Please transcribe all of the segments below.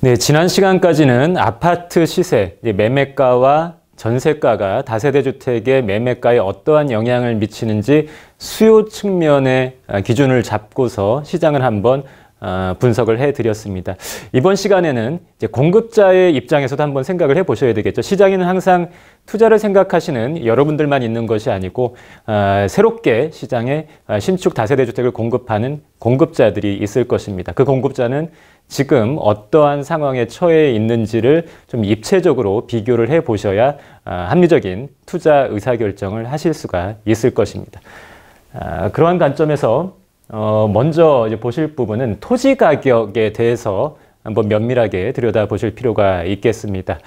네, 지난 시간까지는 아파트 시세, 매매가와 전세가가 다세대 주택의 매매가에 어떠한 영향을 미치는지 수요 측면의 기준을 잡고서 시장을 한번 아, 분석을 해드렸습니다. 이번 시간에는 공급자의 입장에서도 한번 생각을 해보셔야 되겠죠. 시장에는 항상 투자를 생각하시는 여러분들만 있는 것이 아니고 아, 새롭게 시장에 아, 신축 다세대 주택을 공급하는 공급자들이 있을 것입니다. 그 공급자는 지금 어떠한 상황에 처해 있는지를 좀 입체적으로 비교를 해보셔야 합리적인 투자 의사결정을 하실 수가 있을 것입니다. 그러한 관점에서 어, 먼저 이제 보실 부분은 토지 가격에 대해서 한번 면밀하게 들여다 보실 필요가 있겠습니다.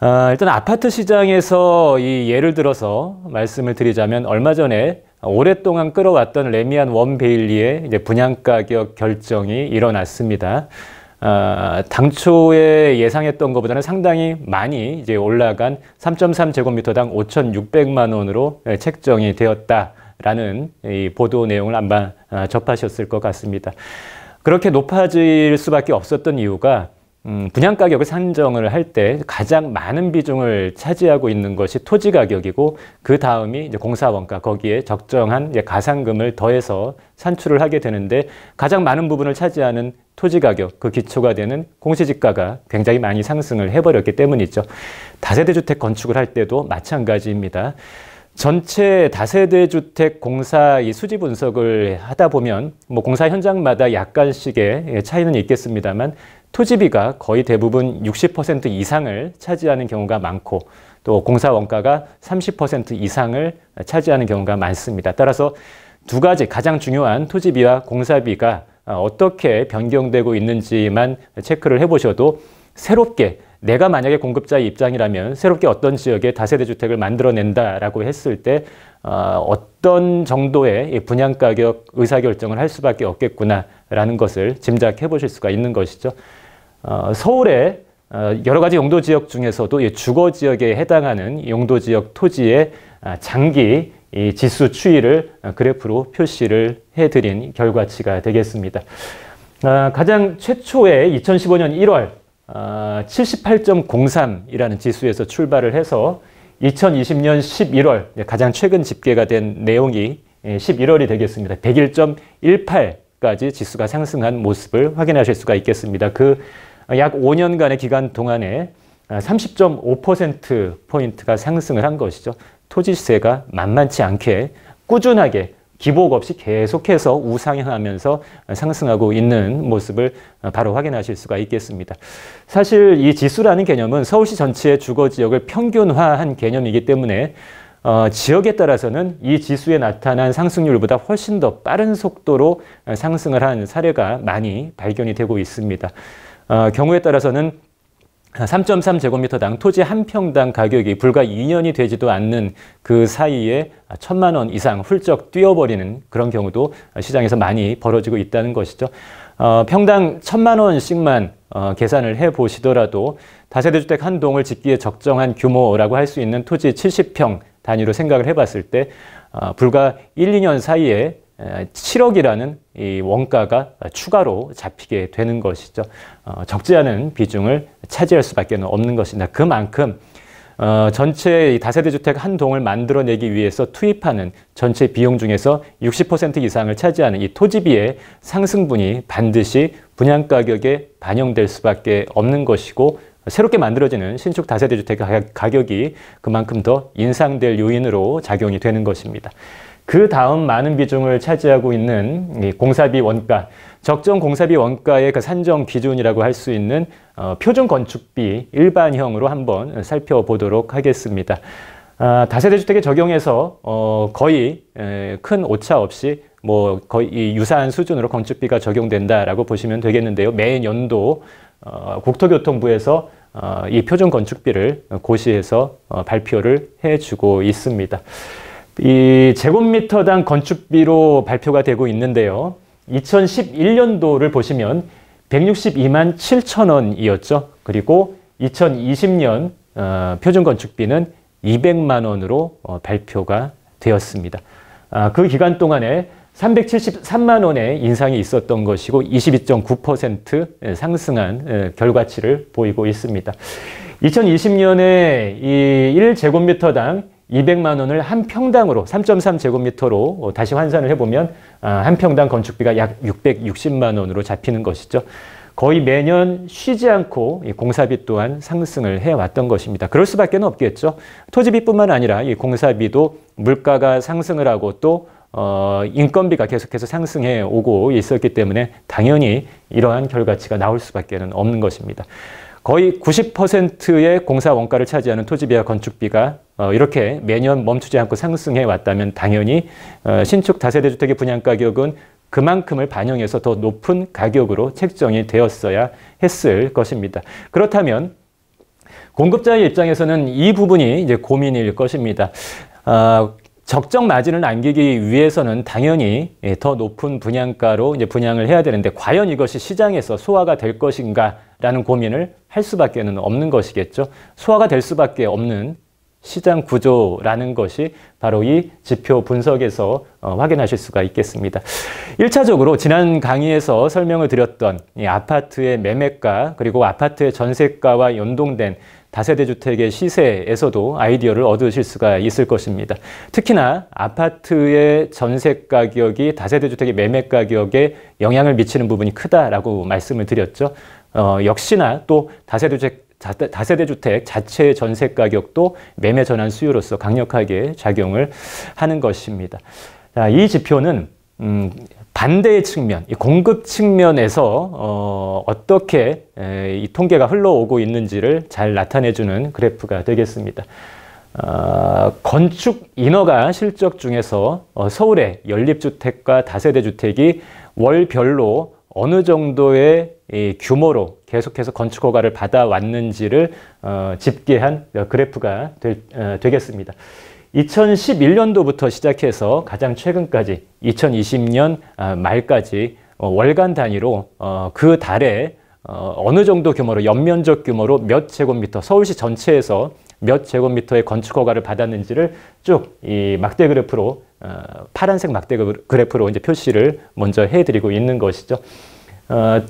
아, 일단 아파트 시장에서 이 예를 들어서 말씀을 드리자면 얼마 전에 오랫동안 끌어왔던 레미안 원 베일리의 이제 분양 가격 결정이 일어났습니다. 아, 당초에 예상했던 것보다는 상당히 많이 이제 올라간 3.3제곱미터당 5,600만 원으로 예, 책정이 되었다. 라는이 보도 내용을 아마 아, 접하셨을 것 같습니다. 그렇게 높아질 수밖에 없었던 이유가 음, 분양 가격을 산정을 할 때 가장 많은 비중을 차지하고 있는 것이 토지 가격이고 그 다음이 이제 공사 원가 거기에 적정한 이제 가상금을 더해서 산출을 하게 되는데 가장 많은 부분을 차지하는 토지 가격 그 기초가 되는 공시지가가 굉장히 많이 상승을 해버렸기 때문이죠. 다세대 주택 건축을 할 때도 마찬가지입니다. 전체 다세대 주택 공사 이 수지 분석을 하다 보면 뭐 공사 현장마다 약간씩의 예, 차이는 있겠습니다만 토지비가 거의 대부분 60% 이상을 차지하는 경우가 많고 또 공사 원가가 30% 이상을 차지하는 경우가 많습니다. 따라서 두 가지 가장 중요한 토지비와 공사비가 어, 어떻게 변경되고 있는지만 체크를 해보셔도 새롭게 내가 만약에 공급자의 입장이라면 새롭게 어떤 지역에 다세대 주택을 만들어낸다라고 했을 때 어, 어떤 정도의 분양 가격 의사 결정을 할 수밖에 없겠구나라는 것을 짐작해 보실 수가 있는 것이죠. 어, 서울의 어, 여러 가지 용도 지역 중에서도 주거 지역에 해당하는 용도 지역 토지의 아, 장기 지수 추이를 어, 그래프로 표시를 해드린 결과치가 되겠습니다. 아, 가장 최초의 2015년 1월 78.03이라는 아, 지수에서 출발을 해서 2020년 11월 가장 최근 집계가 된 내용이 11월이 예, 되겠습니다. 101.18까지 지수가 상승한 모습을 확인하실 수가 있겠습니다. 그 약 5년간의 기간 동안에 30.5% 아, 포인트가 상승을 한 것이죠. 토지 시세가 만만치 않게 꾸준하게 기복 없이 계속해서 우상향하면서 상승하고 있는 모습을 어, 바로 확인하실 수가 있겠습니다. 사실 이 지수라는 개념은 서울시 전체의 주거 지역을 평균화한 개념이기 때문에 어, 지역에 따라서는 이 지수에 나타난 상승률보다 훨씬 더 빠른 속도로 어, 상승을 한 사례가 많이 발견이 되고 있습니다. 어, 경우에 따라서는 3.3제곱미터당 토지 한 평당 가격이 불과 2년이 되지도 않는 그 사이에 천만 원 이상 훌쩍 뛰어버리는 그런 경우도 시장에서 많이 벌어지고 있다는 것이죠. 어, 평당 천만 원씩만 어, 계산을 해보시더라도 다세대주택 한 동을 짓기에 적정한 규모라고 할 수 있는 토지 70평 단위로 생각을 해봤을 때 어, 불과 1, 2년 사이에 7억이라는 이 원가가 추가로 잡히게 되는 것이죠. 어, 적지 않은 비중을 차지할 수밖에 없는 것이다. 그만큼 어, 전체 다세대 주택 한 동을 만들어내기 위해서 투입하는 전체 비용 중에서 60% 이상을 차지하는 이 토지비의 상승분이 반드시 분양가격에 반영될 수밖에 없는 것이고 새롭게 만들어지는 신축 다세대 주택 가격이 그만큼 더 인상될 요인으로 작용이 되는 것입니다. 그 다음 많은 비중을 차지하고 있는 이 공사비 원가, 적정 공사비 원가의 그 산정 기준이라고 할 수 있는 어, 표준 건축비 일반형으로 한번 살펴보도록 하겠습니다. 아, 다세대주택에 적용해서 어, 거의 에, 큰 오차 없이 뭐 거의 유사한 수준으로 건축비가 적용된다라고 보시면 되겠는데요. 매년도 어, 국토교통부에서 어, 이 표준 건축비를 고시해서 어, 발표를 해주고 있습니다. 이 제곱미터당 건축비로 발표가 되고 있는데요. 2011년도를 보시면 162만 7천 원이었죠. 그리고 2020년 어, 표준 건축비는 200만 원으로 어, 발표가 되었습니다. 아, 그 기간 동안에 373만 원의 인상이 있었던 것이고 22.9% 상승한 결과치를 보이고 있습니다. 2020년에 이 1제곱미터당 200만 원을 한 평당으로 3.3제곱미터로 어, 다시 환산을 해보면 아, 한 평당 건축비가 약 660만 원으로 잡히는 것이죠. 거의 매년 쉬지 않고 공사비 또한 상승을 해왔던 것입니다. 그럴 수밖에 없겠죠. 토지비뿐만 아니라 이 공사비도 물가가 상승을 하고 또 어, 인건비가 계속해서 상승해 오고 있었기 때문에 당연히 이러한 결과치가 나올 수밖에 없는 것입니다. 거의 90%의 공사 원가를 차지하는 토지비와 건축비가 어, 이렇게 매년 멈추지 않고 상승해 왔다면 당연히 어, 신축 다세대 주택의 분양 가격은 그만큼을 반영해서 더 높은 가격으로 책정이 되었어야 했을 것입니다. 그렇다면 공급자의 입장에서는 이 부분이 이제 고민일 것입니다. 어, 적정 마진을 남기기 위해서는 당연히 예, 더 높은 분양가로 이제 분양을 해야 되는데 과연 이것이 시장에서 소화가 될 것인가라는 고민을 할 수밖에 는 없는 것이겠죠. 소화가 될 수밖에 없는 시장 구조라는 것이 바로 이 지표 분석에서 어, 확인하실 수가 있겠습니다. 1차적으로 지난 강의에서 설명을 드렸던 아파트의 매매가 그리고 아파트의 전세가와 연동된 다세대 주택의 시세에서도 아이디어를 얻으실 수가 있을 것입니다. 특히나 아파트의 전세 가격이 다세대 주택의 매매 가격에 영향을 미치는 부분이 크다라고 말씀을 드렸죠. 어, 역시나 또 다세대 주택 다세대 주택 자체의 전세 가격도 매매 전환 수요로서 강력하게 작용을 하는 것입니다. 자, 이 지표는 음, 반대의 측면, 공급 측면에서 어, 떻게 이 통계가 흘러오고 있는지를 잘 나타내주는 그래프가 되겠습니다. 어, 건축 인허가 실적 중에서 어, 서울의 연립주택과 다세대주택이 월별로 어느 정도의 규모로 계속해서 건축 허가를 받아왔는지를 어, 집계한 그래프가 될, 어, 되겠습니다. 2011년도부터 시작해서 가장 최근까지 2020년 아, 말까지 어, 월간 단위로 어, 그 달에 어, 어느 정도 규모로 연면적 규모로 몇 제곱미터 서울시 전체에서 몇 제곱미터의 건축 허가를 받았는지를 쭉 이 막대 그래프로 파란색 막대 그래프로 이제 표시를 먼저 해드리고 있는 것이죠.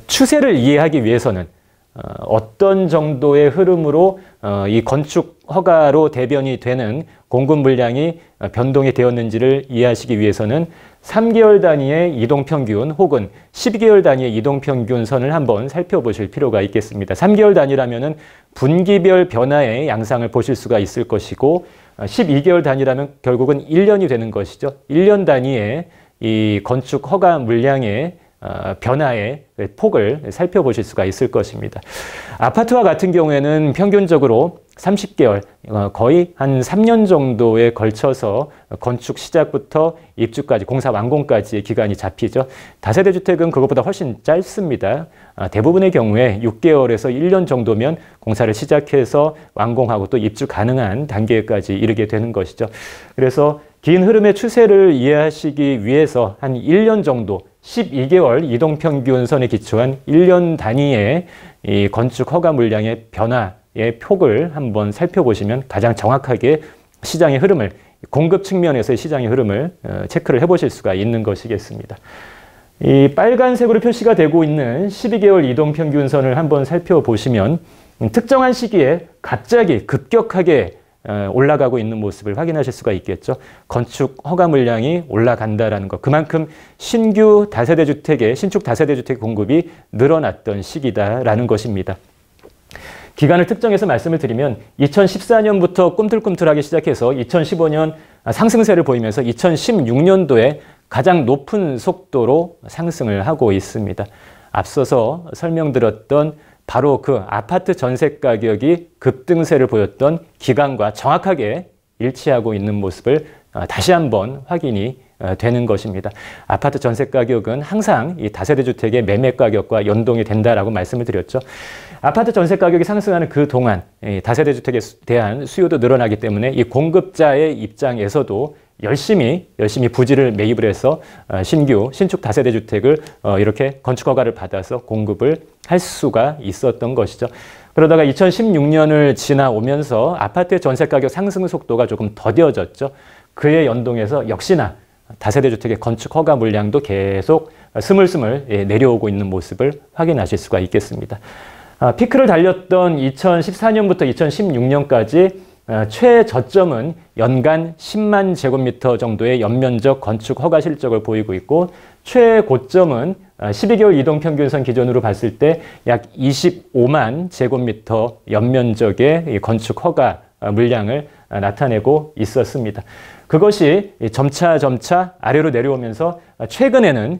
추세를 이해하기 위해서는 어, 어떤 정도의 흐름으로 어, 이 건축 허가로 대변이 되는 공급 물량이 어, 변동이 되었는지를 이해하시기 위해서는 3개월 단위의 이동평균 혹은 12개월 단위의 이동평균 선을 한번 살펴보실 필요가 있겠습니다. 3개월 단위라면 분기별 변화의 양상을 보실 수가 있을 것이고 12개월 단위라면 결국은 1년이 되는 것이죠. 1년 단위의 이 건축 허가 물량의 어, 변화의 폭을 살펴보실 수가 있을 것입니다. 아파트와 같은 경우에는 평균적으로 30개월, 어, 거의 한 3년 정도에 걸쳐서 건축 시작부터 입주까지, 공사 완공까지의 기간이 잡히죠. 다세대 주택은 그것보다 훨씬 짧습니다. 어, 대부분의 경우에 6개월에서 1년 정도면 공사를 시작해서 완공하고 또 입주 가능한 단계까지 이르게 되는 것이죠. 그래서 긴 흐름의 추세를 이해하시기 위해서 한 1년 정도 12개월 이동평균선에 기초한 1년 단위의 이 건축 허가 물량의 변화의 폭을 한번 살펴보시면 가장 정확하게 시장의 흐름을 공급 측면에서의 시장의 흐름을 어, 체크를 해보실 수가 있는 것이겠습니다. 이 빨간색으로 표시가 되고 있는 12개월 이동평균선을 한번 살펴보시면 특정한 시기에 갑자기 급격하게 올라가고 있는 모습을 확인하실 수가 있겠죠. 건축 허가 물량이 올라간다라는 것. 그만큼 신규 다세대 주택의 신축 다세대 주택 공급이 늘어났던 시기다라는 것입니다. 기간을 특정해서 말씀을 드리면 2014년부터 꿈틀꿈틀하기 시작해서 2015년 상승세를 보이면서 2016년도에 가장 높은 속도로 상승을 하고 있습니다. 앞서서 설명드렸던 바로 그 아파트 전세 가격이 급등세를 보였던 기간과 정확하게 일치하고 있는 모습을 어, 다시 한번 확인이 어, 되는 것입니다. 아파트 전세 가격은 항상 이 다세대 주택의 매매 가격과 연동이 된다라고 말씀을 드렸죠. 아파트 전세 가격이 상승하는 그 동안 다세대 주택에 대한 수요도 늘어나기 때문에 이 공급자의 입장에서도 열심히 열심히 부지를 매입을 해서 어, 신규 신축 다세대 주택을 어, 이렇게 건축 허가를 받아서 공급을 할 수가 있었던 것이죠. 그러다가 2016년을 지나오면서 아파트의 전세 가격 상승 속도가 조금 더뎌졌죠. 그에 연동해서 역시나 다세대 주택의 건축 허가 물량도 계속 스물스물 예, 내려오고 있는 모습을 확인하실 수가 있겠습니다. 아, 피크를 달렸던 2014년부터 2016년까지 어, 최저점은 연간 10만 제곱미터 정도의 연면적 건축 허가 실적을 보이고 있고 최고점은 12개월 어, 이동평균선 기준으로 봤을 때 약 25만 제곱미터 연면적의 건축 허가 어, 물량을 나타내고 있었습니다. 그것이 점차 점차 아래로 내려오면서 최근에는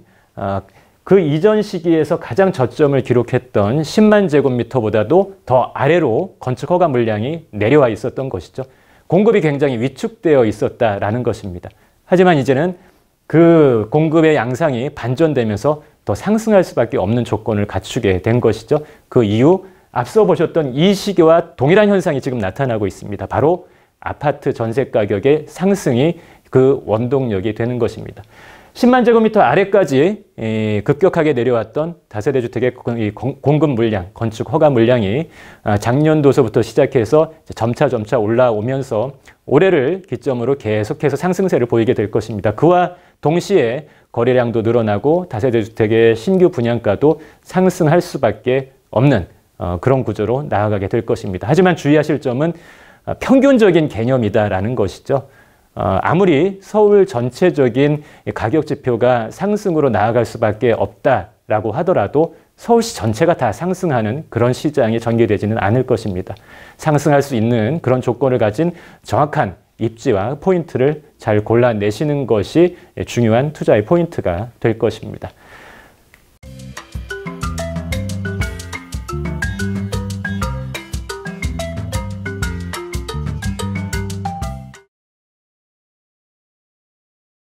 그 이전 시기에서 가장 저점을 기록했던 10만 제곱미터보다도 더 아래로 건축 허가 물량이 내려와 있었던 것이죠. 공급이 굉장히 위축되어 있었다라는 것입니다. 하지만 이제는 그 공급의 양상이 반전되면서 더 상승할 수밖에 없는 조건을 갖추게 된 것이죠. 그이후 앞서 보셨던 이 시기와 동일한 현상이 지금 나타나고 있습니다. 바로 아파트 전세 가격의 상승이 그 원동력이 되는 것입니다. 10만 제곱미터 아래까지 예, 급격하게 내려왔던 다세대 주택의 공급 물량, 건축 허가 물량이 아, 작년도서부터 시작해서 점차 점차 올라오면서 올해를 기점으로 계속해서 상승세를 보이게 될 것입니다. 그와 동시에 거래량도 늘어나고 다세대 주택의 신규 분양가도 상승할 수밖에 없는 어, 그런 구조로 나아가게 될 것입니다. 하지만 주의하실 점은 아, 평균적인 개념이다라는 것이죠. 어, 아무리 서울 전체적인 가격 지표가 상승으로 나아갈 수밖에 없다라고 하더라도 서울시 전체가 다 상승하는 그런 시장이 전개되지는 않을 것입니다. 상승할 수 있는 그런 조건을 가진 정확한 입지와 포인트를 잘 골라내시는 것이 중요한 투자의 포인트가 될 것입니다.